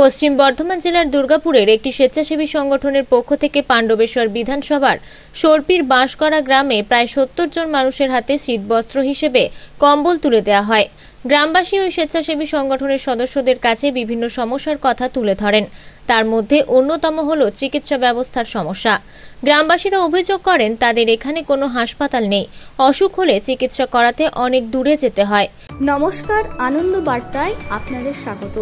পশ্চিম বর্ধমান জেলার দুর্গাপুরের একটি স্বেচ্ছাসেবী সংগঠনের পক্ষ থেকে পাণ্ডবেশ্বর বিধানসভার সর্পির বাঁশকরা গ্রামে প্রায় সত্তর জন মানুষের হাতে শীতবস্ত্র হিসেবে কম্বল তুলে দেওয়া হয় গ্রামবাসী ওই স্বেচ্ছাসেবী সংগঠনের সদস্যদের কাছে বিভিন্ন সমস্যার কথা তুলে ধরেন তার মধ্যে অন্যতম হল চিকিৎসা ব্যবস্থার সমস্যা গ্রামবাসীরা অভিযোগ করেন তাদের এখানে কোনো হাসপাতাল নেই অসুখ হলে চিকিৎসা করাতে অনেক দূরে যেতে হয় নমস্কার আনন্দ বার্তায় আপনাদের স্বাগত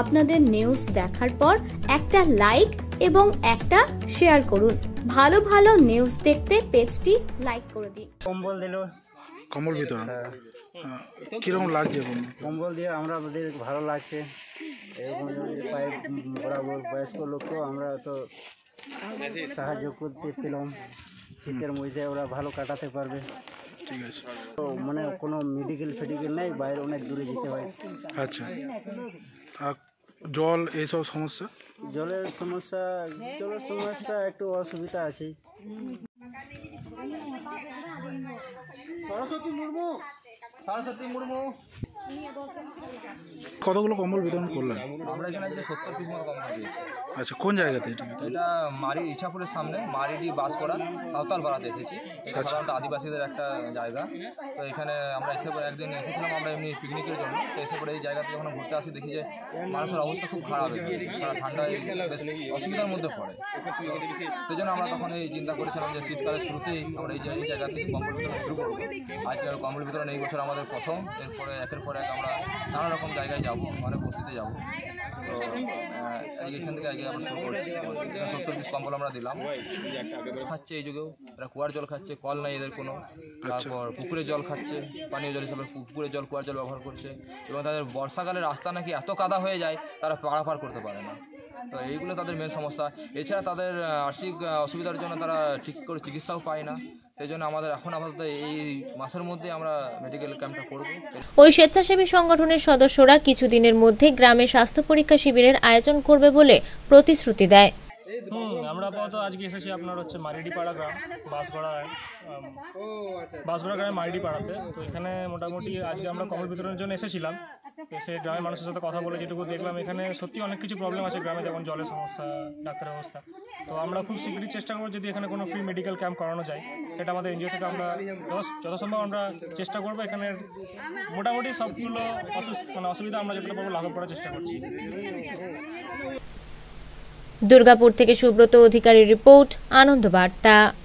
আপনাদের নিউজ দেখার পর একটা লাইক এবং একটা শেয়ার করুন ভালো ভালো নিউজ দেখতে পেজটি লাইক করে দিন কম্বল দিল কম্বল ভিতর হ্যাঁ। কিরকম লাগছে কম্বল দিয়ে আমরা আমাদের ভালো লাগছে এরকম বরাবর বয়স্ক লোককেও আমরা তো সাহায্য করতে পেলাম শীতের মধ্যে ওরা ভালো কাটাতে পারবে তো মানে কোনো মেডিকেল ফেডিকেল নেই বাইরে অনেক দূরে যেতে হয় আচ্ছা আর জল এইসব সমস্যা জলের সমস্যা জলের সমস্যা একটু অসুবিধা আছে সরস্বতী মুর্মু সরস্বতী মুর্মু কতগুলো কম্বল বিতরণ করলেন আমরা এখানে যে সত্তর পিস মতো কম্বল দিয়েছি আচ্ছা কোন জায়গাতে এটা মারি ইছাপুরের সামনে মারিডি বাস করা সাঁওতাল পাড়াতে এসেছি এটা আচ্ছা। সাধারণত আদিবাসীদের একটা জায়গা তো এখানে আমরা এসে পরে একদিন এসেছিলাম আমরা এমনি পিকনিকের জন্য তো এসে পরে এই জায়গাতে যখন ঘুরতে আসি দেখি যে মানুষের অবস্থা খুব খারাপ তারা ঠান্ডায় বেশ অসুবিধার মধ্যে পড়ে সেই জন্য আমরা তখন এই চিন্তা করেছিলাম যে শীতকালের শুরুতেই আমরা এই জায়গা থেকে কম্বল বিতরণ শুরু করবো আজকাল কম্বল বিতরণ এই বছর আমাদের প্রথম এরপরে একের পর পরে আমরা নানা রকম জায়গায় যাব অনেক মানে বস্তিতে যাব তো এখান থেকে আগে আমরা শুরু করি সত্তর পিস কম্বল আমরা দিলাম খাচ্ছে এই যুগেও এরা কুয়ার জল খাচ্ছে কল নাই এদের কোনো তারপর পুকুরের জল খাচ্ছে পানীয় জল হিসাবে পুকুরের জল কুয়ার জল ব্যবহার করছে এবং তাদের বর্ষাকালে রাস্তা নাকি এত কাদা হয়ে যায় তারা পারাপার করতে পারে না তো এইগুলো তাদের মেন সমস্যা এছাড়া তাদের আর্থিক অসুবিধার জন্য তারা ঠিক করে চিকিৎসাও পায় না সেই জন্য আমাদের এখন আপাতত এই মাসের মধ্যে আমরা মেডিকেল ক্যাম্পটা করব ওই স্বেচ্ছাসেবী সংগঠনের সদস্যরা কিছুদিনের মধ্যে গ্রামে স্বাস্থ্য পরীক্ষা শিবিরের আয়োজন করবে বলে প্রতিশ্রুতি দেয় আমরা আপাতত আজকে এসেছি আপনার হচ্ছে মারিডি পাড়া গ্রাম বাঁশগড়া বাঁশগড়া গ্রামে মারিডি পাড়াতে তো এখানে মোটামুটি আজকে আমরা কমল বিতরণের জন্য এসেছিলাম তো সেই গ্রামের মানুষের সাথে কথা বলে যেটুকু দেখলাম এখানে সত্যি অনেক কিছু প্রবলেম আছে গ্রামে যেমন জলের সমস্যা ডাক্তারের অবস্থা তো আমরা খুব শীঘ্রই চেষ্টা করবো যদি এখানে কোনো ফ্রি মেডিকেল ক্যাম্প করানো যায় এটা আমাদের এনজিও থেকে আমরা যত সম্ভব আমরা চেষ্টা করবো এখানে মোটামুটি সবগুলো মানে অসুবিধা আমরা যেটা পাবো লাঘব করার চেষ্টা করছি দুর্গাপুর থেকে সুব্রত অধিকারী রিপোর্ট আনন্দ বার্তা